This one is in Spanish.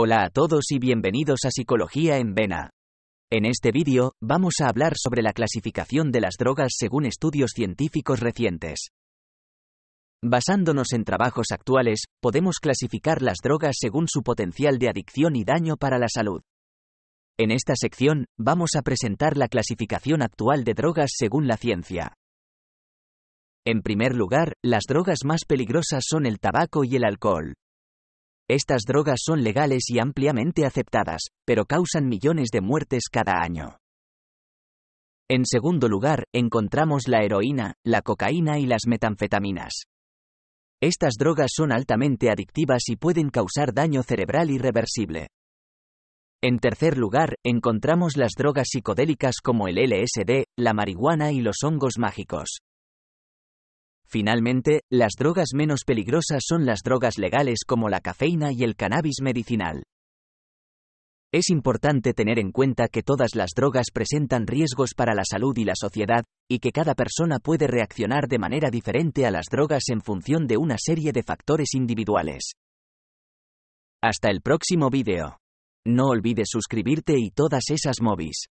Hola a todos y bienvenidos a Psicología en Vena. En este vídeo, vamos a hablar sobre la clasificación de las drogas según estudios científicos recientes. Basándonos en trabajos actuales, podemos clasificar las drogas según su potencial de adicción y daño para la salud. En esta sección, vamos a presentar la clasificación actual de drogas según la ciencia. En primer lugar, las drogas más peligrosas son el tabaco y el alcohol. Estas drogas son legales y ampliamente aceptadas, pero causan millones de muertes cada año. En segundo lugar, encontramos la heroína, la cocaína y las metanfetaminas. Estas drogas son altamente adictivas y pueden causar daño cerebral irreversible. En tercer lugar, encontramos las drogas psicodélicas como el LSD, la marihuana y los hongos mágicos. Finalmente, las drogas menos peligrosas son las drogas legales como la cafeína y el cannabis medicinal. Es importante tener en cuenta que todas las drogas presentan riesgos para la salud y la sociedad, y que cada persona puede reaccionar de manera diferente a las drogas en función de una serie de factores individuales. Hasta el próximo vídeo. No olvides suscribirte y todas esas movies.